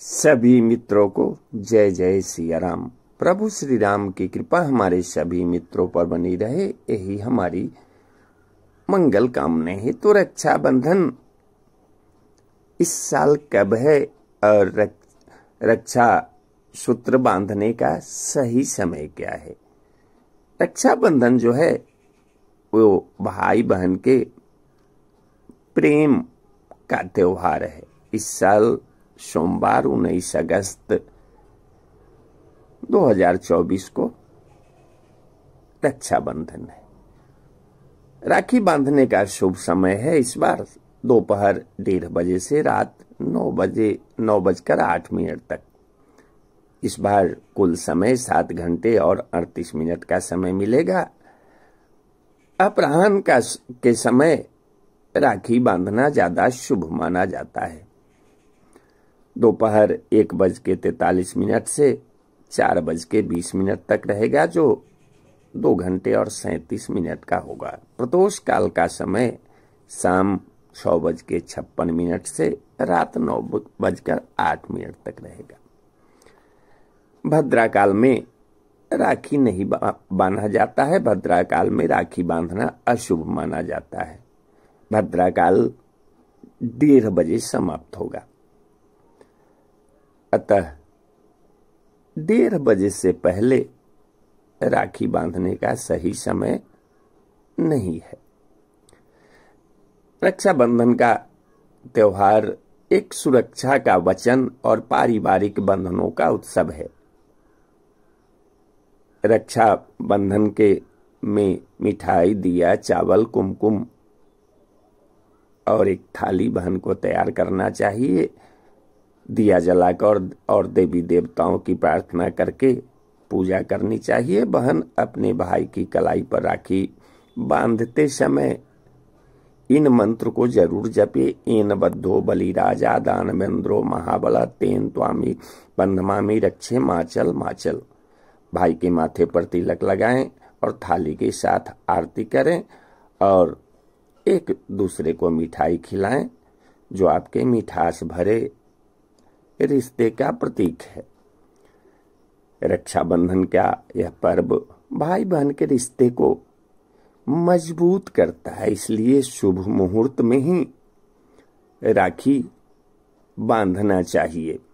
सभी मित्रों को जय जय सिया राम प्रभु श्री राम की कृपा हमारे सभी मित्रों पर बनी रहे यही हमारी मंगल कामना है तो रक्षाबंधन इस साल कब है और रक, रक्षा सूत्र बांधने का सही समय क्या है रक्षाबंधन जो है वो भाई बहन के प्रेम का त्योहार है इस साल सोमवार उन्नीस अगस्त 2024 को रक्षाबंधन है राखी बांधने का शुभ समय है इस बार दोपहर डेढ़ बजे से रात नौ बजे नौ बजकर आठ मिनट तक इस बार कुल समय सात घंटे और अड़तीस मिनट का समय मिलेगा अपराह्न का के समय राखी बांधना ज्यादा शुभ माना जाता है दोपहर एक बज के तैतालीस मिनट से चार बज के बीस मिनट तक रहेगा जो दो घंटे और सैंतीस मिनट का होगा प्रदोष काल का समय शाम छः बज के छप्पन मिनट से रात नौ बजकर आठ मिनट तक रहेगा भद्रा काल में राखी नहीं बांधा जाता है भद्रा काल में राखी बांधना अशुभ माना जाता है भद्रा काल डेढ़ बजे समाप्त होगा अतः डेढ़ बजे से पहले राखी बांधने का सही समय नहीं है रक्षाबंधन का त्यौहार एक सुरक्षा का वचन और पारिवारिक बंधनों का उत्सव है रक्षा बंधन के में मिठाई दिया चावल कुमकुम और एक थाली बहन को तैयार करना चाहिए दिया जलाकर और देवी देवताओं की प्रार्थना करके पूजा करनी चाहिए बहन अपने भाई की कलाई पर राखी बांधते समय इन मंत्र को जरूर जपे एन बद्धो बलि राजा दानवेंद्रो महाबला तेन स्वामी बंधमामी रक्षे माचल माचल भाई के माथे पर तिलक लगाएं और थाली के साथ आरती करें और एक दूसरे को मिठाई खिलाएं जो आपके मिठास भरे रिश्ते का प्रतीक है रक्षाबंधन का यह पर्व भाई बहन के रिश्ते को मजबूत करता है इसलिए शुभ मुहूर्त में ही राखी बांधना चाहिए